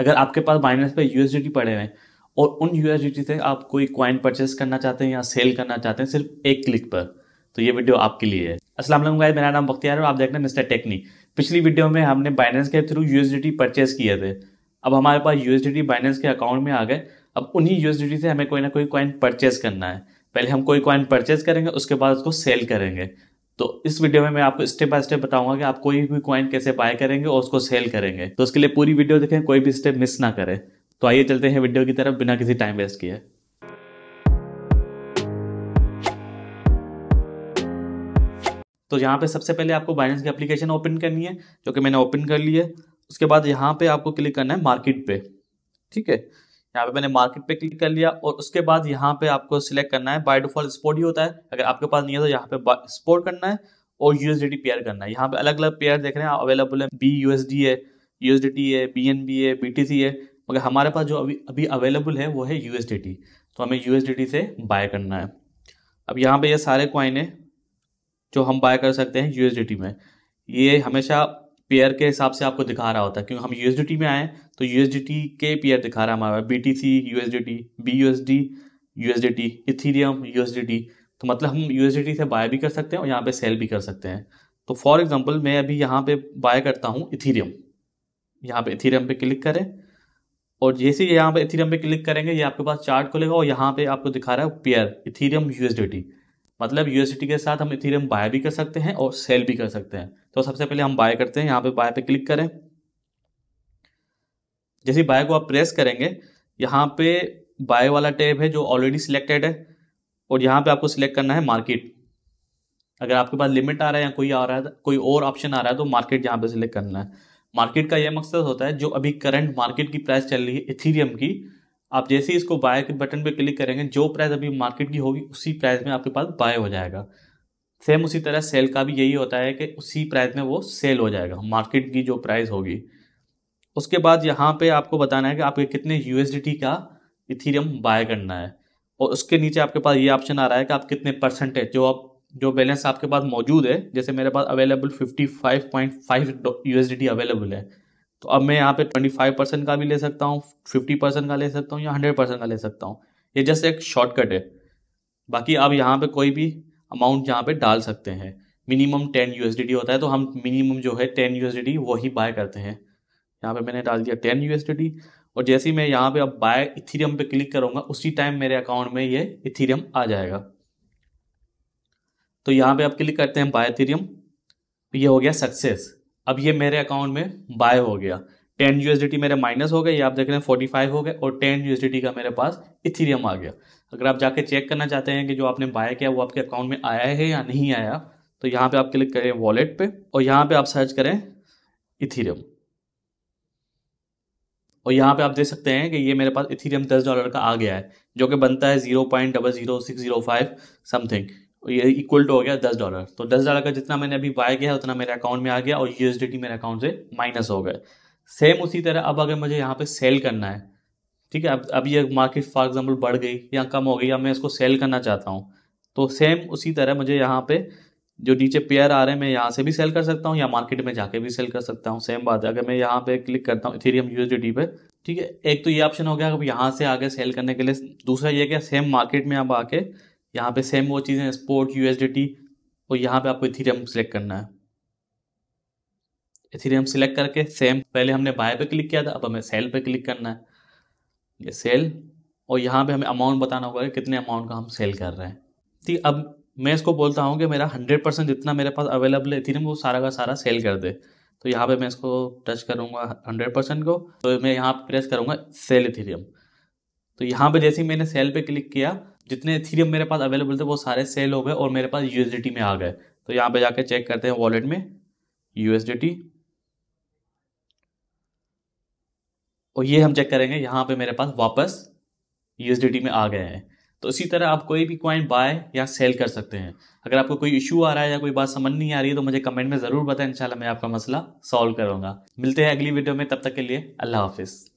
अगर आपके पास बाइनेंस पे यूएसडी पड़े हुए हैं और उन यूएसडी से आप कोई क्वाइन परचेस करना चाहते हैं या सेल करना चाहते हैं सिर्फ एक क्लिक पर तो ये वीडियो आपके लिए है असलम गाई मेरा नाम बख्तियार और आप देख रहे हैं मिस्टर टेक्नी पिछली वीडियो में हमने बाइनेंस के थ्रू यूएसडीटी परचेस किए थे अब हमारे पास यूएसडी बाइनेंस के अकाउंट में आ गए अब उन्हीं यूएसडी से हमें कोई ना कोई क्वाइन परचेस करना है पहले हम कोई कॉइन परचेस करेंगे उसके बाद उसको सेल करेंगे तो इस वीडियो में मैं आपको स्टेप बाय स्टेप बताऊंगा कि आप कोई भी कॉइन कैसे बाय करेंगे और उसको सेल करेंगे तो उसके लिए पूरी वीडियो देखें कोई भी स्टेप मिस ना करें तो आइए चलते हैं वीडियो की तरफ बिना किसी टाइम वेस्ट किए तो यहाँ पे सबसे पहले आपको बाइनेंस की एप्लीकेशन ओपन करनी है जो कि मैंने ओपन कर ली है उसके बाद यहाँ पे आपको क्लिक करना है मार्केट पे ठीक है यहाँ पे मैंने मार्केट पे क्लिक कर लिया और उसके बाद यहाँ पे आपको सिलेक्ट करना है बाय डिफॉल्ट स्पोर्ट ही होता है अगर आपके पास नहीं है तो यहाँ पे स्पोर्ट करना है और यूएसडी पेयर करना है यहाँ पे अलग अलग पेयर देख रहे हैं अवेलेबल है बी यूएसडी है यूएसडी है बी एन बी है बी टी सी है मगर हमारे पास जो अभी अभी अवेलेबल है वो है यूएसडी तो हमें यूएसडी से बाय करना है अब यहाँ पे ये यह सारे क्वाइन है जो हम बाय कर सकते हैं यूएसडी में ये हमेशा पेयर के हिसाब से आपको दिखा रहा होता है क्योंकि हम यूएसडीटी में आए तो यूएसडीटी के पेयर दिखा रहा है हमारा B T C USDT B D T Ethereum T तो मतलब हम टी से बाय भी कर सकते हैं और यहाँ पे सेल भी कर सकते हैं तो फॉर एग्जाम्पल मैं अभी यहाँ पे बाय करता हूँ इथीरियम यहाँ पे इथीरियम पे क्लिक करें और जैसे ही यहाँ पे इथीरियम पे क्लिक करेंगे ये आपके पास चार्ट खुलेगा और यहाँ पे आपको दिखा रहा है पेयर इथीरियम यूएसडीटी मतलब यूएसडीटी के साथ हम इथीरियम बाय भी कर सकते हैं और सेल भी कर सकते हैं तो सबसे पहले हम बाय करते हैं यहाँ पे बाय पे क्लिक करें जैसे बाय को आप प्रेस करेंगे यहाँ पे बाय वाला टैब है जो ऑलरेडी सिलेक्टेड है और यहाँ पे आपको सिलेक्ट करना है मार्केट अगर आपके पास लिमिट आ रहा है या कोई आ रहा है कोई और ऑप्शन आ रहा है तो मार्केट यहाँ पे सिलेक्ट करना है मार्केट का यह मकसद होता है जो अभी करंट मार्केट की प्राइस चल रही है इथीरियम की आप जैसे ही इसको बाय के बटन पे क्लिक करेंगे जो प्राइस अभी मार्केट की होगी उसी प्राइस में आपके पास बाय हो जाएगा सेम उसी तरह सेल का भी यही होता है कि उसी प्राइस में वो सेल हो जाएगा मार्केट की जो प्राइस होगी उसके बाद यहाँ पे आपको बताना है कि आपके कितने यू का इथीरियम बाय करना है और उसके नीचे आपके पास ये ऑप्शन आ रहा है कि आप कितने परसेंटेज जो आप जो बैलेंस आपके पास मौजूद है जैसे मेरे पास अवेलेबल 55.5 यूएसडीटी अवेलेबल है तो अब मैं यहाँ पे 25 परसेंट का भी ले सकता हूँ 50 परसेंट का ले सकता हूँ या 100 परसेंट का ले सकता हूँ ये जस्ट एक शॉर्टकट है बाकी आप यहाँ पे कोई भी अमाउंट यहाँ पे डाल सकते हैं मिनिमम टेन यू होता है तो हम मिनिमम जो है टेन यू वही बाय करते हैं यहाँ पे मैंने डाल दिया टेन यूएसडीडी और जैसे ही मैं यहाँ पे अब बाय इथीरियम पे क्लिक करूँगा उसी टाइम मेरे अकाउंट में ये इथीरियम आ जाएगा तो यहाँ पे आप क्लिक करते हैं बाय इथीरियम तो ये हो गया सक्सेस अब ये मेरे अकाउंट में बाय हो गया टेन टी मेरे माइनस हो गए या आप देख रहे हैं फोर्टी फाइव हो गए और टेन यूएसडीटी का मेरे पास इथीरियम आ गया अगर आप जाके चेक करना चाहते हैं कि जो आपने बाय किया वो आपके अकाउंट में आया है या नहीं आया तो यहाँ पे आप क्लिक करें वॉलेट पे और यहाँ पे आप सर्च करें इथीरियम और यहाँ पे आप देख सकते हैं कि ये मेरे पास इथीरियम दस डॉलर का आ गया है जो कि बनता है zero point double zero six zero five something ये इक्वल टू हो गया दस डॉलर तो दस डॉलर का जितना मैंने अभी बाय किया है उतना मेरे अकाउंट में आ गया और यूएसडीटी मेरे अकाउंट से माइनस हो गया सेम उसी तरह अब अगर मुझे यहाँ पे सेल करना है ठीक है अब अब ये मार्केट फॉर एग्जाम्पल बढ़ गई या कम हो गई या मैं इसको सेल करना चाहता हूँ तो सेम उसी तरह मुझे यहाँ पे जो नीचे पेयर आ रहे हैं मैं यहाँ से भी सेल कर सकता हूँ या मार्केट में जाके भी सेल कर सकता हूँ सेम बात है अगर मैं यहाँ पे क्लिक करता हूँ इथेरियम यूएसडीटी पे ठीक है एक तो ये ऑप्शन हो गया अब यहाँ से आगे सेल करने के लिए दूसरा ये क्या सेम मार्केट में आप आके यहाँ पे सेम वो चीज़ें स्पोर्ट यू और यहाँ पे आपको इथेरियम सेलेक्ट करना है इथेरियम सिलेक्ट करके सेम पहले हमने बाय पे क्लिक किया था अब हमें सेल पे क्लिक करना है ये सेल और यहाँ पे हमें अमाउंट बताना होगा कि कितने अमाउंट का हम सेल कर रहे हैं ठीक अब मैं इसको बोलता हूँ कि मेरा हंड्रेड परसेंट जितना मेरे पास अवेलेबल है इथेरियम वो सारा का सारा सेल कर दे तो यहाँ पे मैं इसको टच करूँगा हंड्रेड परसेंट को तो मैं यहाँ प्रेस करूँगा सेल इथेरियम तो यहाँ पे जैसे ही मैंने सेल पे क्लिक किया जितने इथेरियम मेरे पास अवेलेबल थे वो सारे सेल हो गए और मेरे पास यूएसडीटी में आ गए तो यहाँ पे जाके चेक करते हैं वॉलेट में यूएसडीटी और ये हम चेक करेंगे यहाँ पे मेरे पास वापस यूएसडीटी में आ गए हैं तो इसी तरह आप कोई भी कॉइन बाय या सेल कर सकते हैं अगर आपको कोई इशू आ रहा है या कोई बात समझ नहीं आ रही है तो मुझे कमेंट में ज़रूर बताएं इंशाल्लाह मैं आपका मसला सॉल्व करूँगा मिलते हैं अगली वीडियो में तब तक के लिए अल्लाह हाफिज़